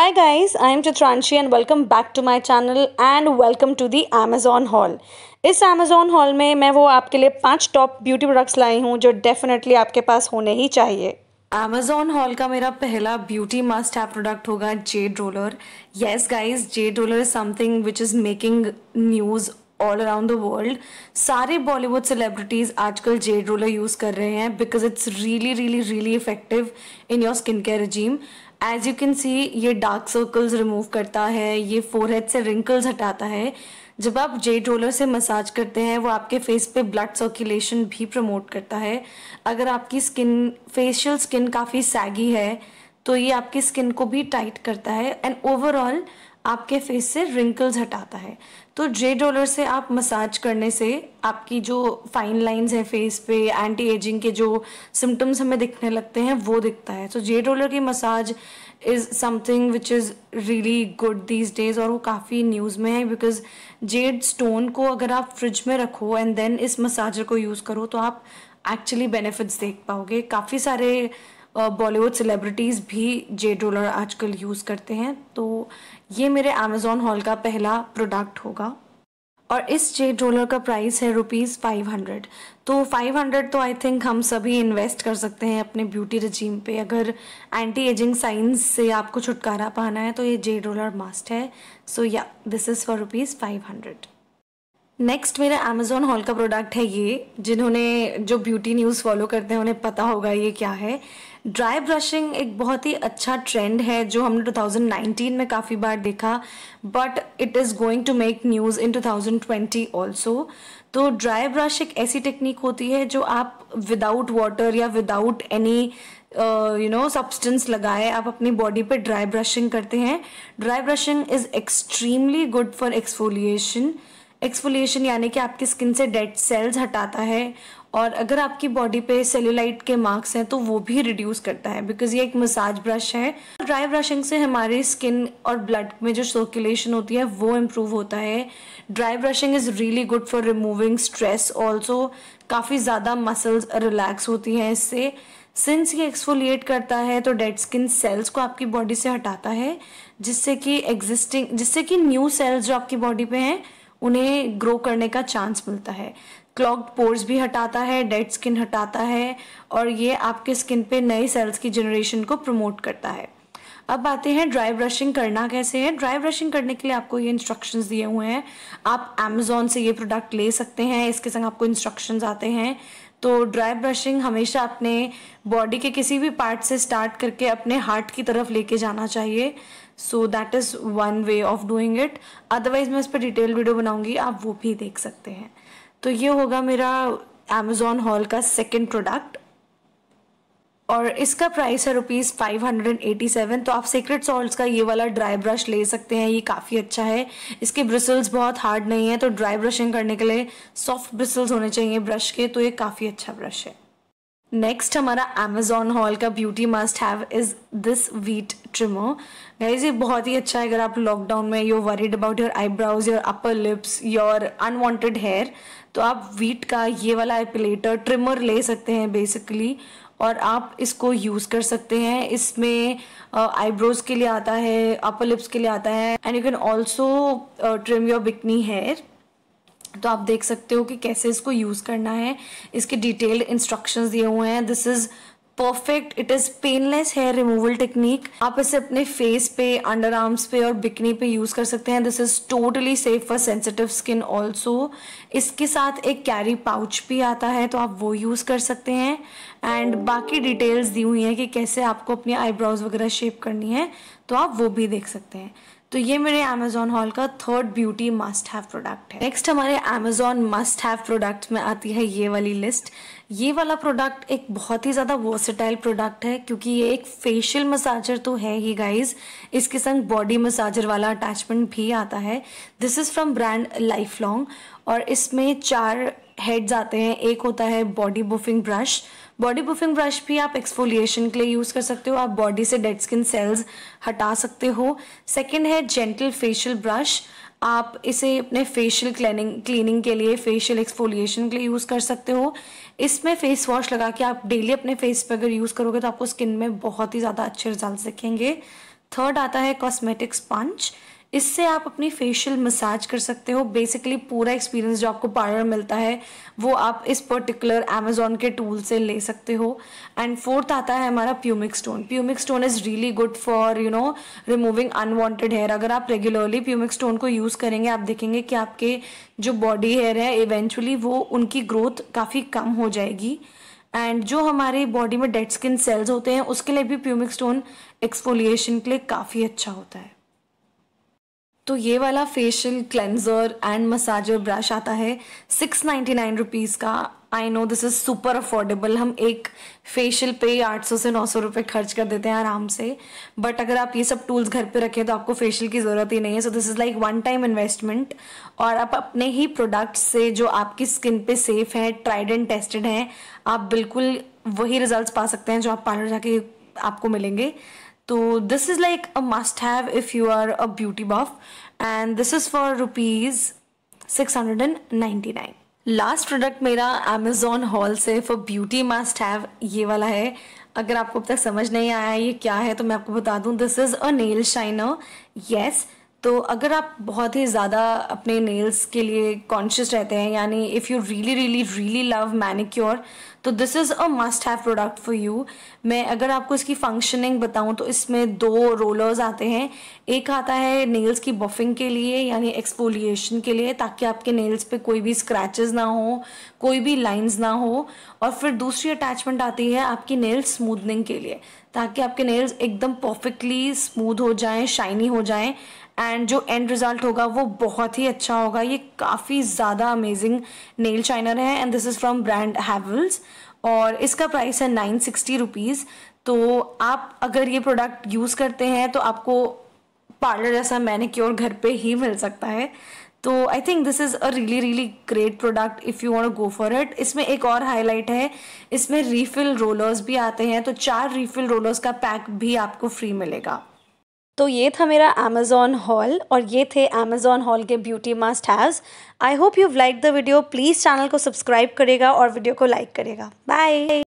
Hi guys, I am Chitranshi and welcome back to my channel and welcome to the Amazon haul. इस Amazon haul में मैं वो आपके लिए पांच टॉप ब्यूटी प्रोडक्ट्स लाई हूँ जो डेफिनेटली आपके पास होने ही चाहिए अमेजोन हॉल का मेरा पहला ब्यूटी मस्ट है प्रोडक्ट होगा jade roller yes guys jade roller is something which is making news all around the world सारे बॉलीवुड सेलिब्रिटीज़ आजकल जेड रोलर यूज़ कर रहे हैं because it's really really really effective in your skin care regime as you can see ये dark circles remove करता है ये forehead से रिंकल्स हटाता है जब आप जेड रोलर से मसाज करते हैं वो आपके फेस पे ब्लड सर्कुलेशन भी प्रमोट करता है अगर आपकी स्किन फेशियल स्किन काफ़ी सैगी है तो ये आपकी स्किन को भी टाइट करता है एंड ओवरऑल आपके फेस से रिंकल्स हटाता है तो जे डॉलर से आप मसाज करने से आपकी जो फाइन लाइंस है फेस पे एंटी एजिंग के जो सिम्टम्स हमें दिखने लगते हैं वो दिखता है सो जे डॉलर की massage is something which is really good these days और वो काफ़ी न्यूज़ में है बिकॉज जेड स्टोन को अगर आप फ्रिज में रखो एंड देन इस मसाजर को यूज़ करो तो आप एक्चुअली बेनिफिट्स देख पाओगे काफ़ी सारे बॉलीवुड सेलिब्रिटीज़ भी जेड रोलर आजकल यूज़ करते हैं तो ये मेरे अमेज़ोन हॉल का पहला प्रोडक्ट होगा और इस जेड रोलर का प्राइस है रुपीज़ फाइव हंड्रेड तो फाइव हंड्रेड तो आई थिंक हम सभी इन्वेस्ट कर सकते हैं अपने ब्यूटी रजीम पे अगर एंटी एजिंग साइंस से आपको छुटकारा पाना है तो ये जेड रोलर मास्ट है so yeah this is for rupees five hundred next मेरा अमेजोन हॉल का प्रोडक्ट है ये जिन्होंने जो ब्यूटी न्यूज़ फॉलो करते हैं उन्हें पता होगा ये क्या है ड्राई ब्रशिंग एक बहुत ही अच्छा ट्रेंड है जो हमने 2019 में काफ़ी बार देखा but it is going to make news in 2020 also तो ड्राई ब्रश एक ऐसी टेक्निक होती है जो आप विदाउट वाटर या without any you know substance लगाए आप अपनी बॉडी पे ड्राई ब्रशिंग करते हैं dry brushing is extremely good for exfoliation exfoliation यानी कि आपकी स्किन से डेड सेल्स हटाता है और अगर आपकी बॉडी पे सेल्यूलाइट के मार्क्स हैं तो वो भी रिड्यूस करता है बिकॉज ये एक मसाज ब्रश है ड्राई ब्रशिंग से हमारी स्किन और ब्लड में जो सर्कुलेशन होती है वो इम्प्रूव होता है dry brushing is really good for removing stress also काफ़ी ज़्यादा मसल्स रिलैक्स होती हैं इससे सिंस ये एक्सफोलिएट करता है तो डेड स्किन सेल्स को आपकी बॉडी से हटाता है जिससे कि एग्जिस्टिंग जिससे कि न्यू सेल्स जो आपकी बॉडी पे हैं उन्हें ग्रो करने का चांस मिलता है क्लॉग पोर्स भी हटाता है डेड स्किन हटाता है और ये आपके स्किन पे नए सेल्स की जनरेशन को प्रमोट करता है अब आते हैं ड्राई ब्रशिंग करना कैसे है ड्राई ब्रशिंग करने के लिए आपको ये इंस्ट्रक्शंस दिए हुए हैं आप अमेजोन से ये प्रोडक्ट ले सकते हैं इसके संग आपको इंस्ट्रक्शंस आते हैं तो ड्राई ब्रशिंग हमेशा अपने बॉडी के किसी भी पार्ट से स्टार्ट करके अपने हार्ट की तरफ लेके जाना चाहिए so that is one way of doing it otherwise मैं इस पर डिटेल वीडियो बनाऊंगी आप वो भी देख सकते हैं तो ये होगा मेरा अमेजोन हॉल का सेकेंड प्रोडक्ट और इसका प्राइस है rupees five hundred eighty seven तो आप सीक्रेट सॉल्ट का ये वाला ड्राई ब्रश ले सकते हैं ये काफ़ी अच्छा है इसके ब्रिसल्स बहुत हार्ड नहीं है तो ड्राई ब्रशिंग करने के लिए सॉफ्ट ब्रिसल्स होने चाहिए ब्रश के तो ये काफ़ी अच्छा ब्रश है नेक्स्ट हमारा अमेजोन हॉल का beauty must have is this Veet trimmer guys ये बहुत ही अच्छा है अगर आप लॉकडाउन में you worried about your eyebrows your upper lips your unwanted hair तो आप वीट का ये वाला एपिलेटर ट्रिमर ले सकते हैं बेसिकली और आप इसको यूज़ कर सकते हैं इसमें आईब्रोज uh, के लिए आता है अपर लिप्स के लिए आता है and you can also trim your bikini hair तो आप देख सकते हो कि कैसे इसको यूज़ करना है इसके डिटेल्ड इंस्ट्रक्शंस दिए हुए हैं this is perfect it is painless hair removal technique आप इसे अपने फेस पे अंडर आर्म्स पे और बिकनी पे यूज़ कर सकते हैं this is totally safe for sensitive skin also इसके साथ एक कैरी पाउच भी आता है तो आप वो यूज़ कर सकते हैं एंड बाकी डिटेल्स दी हुई हैं कि कैसे आपको अपनी आईब्रोज वगैरह शेप करनी है तो आप वो भी देख सकते हैं तो ये मेरे Amazon हॉल का third beauty must have product है नेक्स्ट हमारे Amazon मस्ट हैव प्रोडक्ट में आती है ये वाली लिस्ट ये वाला प्रोडक्ट एक बहुत ही ज़्यादा वर्सेटाइल प्रोडक्ट है क्योंकि ये एक फेशियल मसाजर तो है ही गाइज इसके संग बॉडी मसाजर वाला अटैचमेंट भी आता है this is from brand Lifelong और इसमें चार हेड्स आते हैं एक होता है body buffing brush body buffing brush भी आप एक्सफोलिएशन के लिए यूज़ कर सकते हो आप बॉडी से डेड स्किन सेल्स हटा सकते हो सेकेंड है जेंटल फेशियल ब्रश आप इसे अपने फेशियल क्लीनिंग क्लीनिंग के लिए फेशियल एक्सफोलिएशन के लिए यूज़ कर सकते हो इसमें फेस वॉश लगा के आप डेली अपने फेस पर अगर यूज़ करोगे तो आपको स्किन में बहुत ही ज़्यादा अच्छे रिजल्ट दिखेंगे थर्ड आता है कॉस्मेटिक्स पंच इससे आप अपनी फेशियल मसाज कर सकते हो बेसिकली पूरा एक्सपीरियंस जो आपको पार्लर मिलता है वो आप इस पर्टिकुलर अमेजोन के टूल से ले सकते हो एंड फोर्थ आता है हमारा pumice stone pumice stone is really good for you know removing unwanted hair अगर आप रेगुलरली प्यूमिक स्टोन को यूज़ करेंगे आप देखेंगे कि आपके जो बॉडी हेयर है इवेंचुअली वो उनकी ग्रोथ काफ़ी कम हो जाएगी एंड जो हमारे बॉडी में डेड स्किन सेल्स होते हैं उसके लिए भी प्यूमिक स्टोन एक्सफोलिएशन के लिए काफ़ी अच्छा होता है तो ये वाला facial cleanser and massager brush आता है सिक्स नाइन्टी नाइन रुपीज़ का I know this is super affordable हम एक फेशियल पे आठ सौ से नौ सौ रुपये खर्च कर देते हैं आराम से बट अगर आप ये सब टूल्स घर पे रखें तो आपको फेशियल की ज़रूरत ही नहीं है so this is like one time investment और आप अपने ही प्रोडक्ट्स से जो आपकी स्किन पे सेफ है ट्राइड एंड टेस्टेड हैं आप बिल्कुल वही रिजल्ट पा सकते हैं जो आप पार्लर जाके आपको मिलेंगे तो this is like a must have if you are a beauty buff and this is for rupees six hundred and ninety nine last product मेरा अमेजोन हॉल से फॉर ब्यूटी मस्ट हैव ये वाला है अगर आपको अब तक समझ नहीं आया ये क्या है तो मैं आपको बता दूं this is a nail shiner yes तो अगर आप बहुत ही ज़्यादा अपने नेल्स के लिए कॉन्शियस रहते हैं यानी if you really really really love manicure तो this is a must have product for you मैं अगर आपको इसकी फंक्शनिंग बताऊँ तो इसमें दो रोलर्स आते हैं एक आता है नेल्स की बफिंग के लिए यानी एक्सपोलिएशन के लिए ताकि आपके नेल्स पे कोई भी स्क्रैचेस ना हो कोई भी लाइंस ना हो और फिर दूसरी अटैचमेंट आती है आपकी नेल स्मूदनिंग के लिए ताकि आपके नेल्स एकदम परफेक्टली स्मूद हो जाएँ शाइनी हो जाएँ एंड जो एंड रिज़ल्ट होगा वो बहुत ही अच्छा होगा ये काफ़ी ज़्यादा अमेजिंग नेल शाइनर है and this is from brand Havells और इसका प्राइस है नाइन सिक्सटी रुपीज़ तो आप अगर ये प्रोडक्ट यूज़ करते हैं तो आपको पार्लर जैसा क्योर घर पे ही मिल सकता है तो I think this is a really really great product if you want go for it इसमें एक और हाईलाइट है इसमें रीफिल रोलर्स भी आते हैं तो चार रीफिल रोलर्स का पैक भी आपको फ्री मिलेगा तो ये था मेरा अमेज़ॉन हॉल और ये थे अमेज़ॉन हॉल के beauty must haves I hope you like the video please channel को सब्सक्राइब करेगा और वीडियो को लाइक करेगा बाय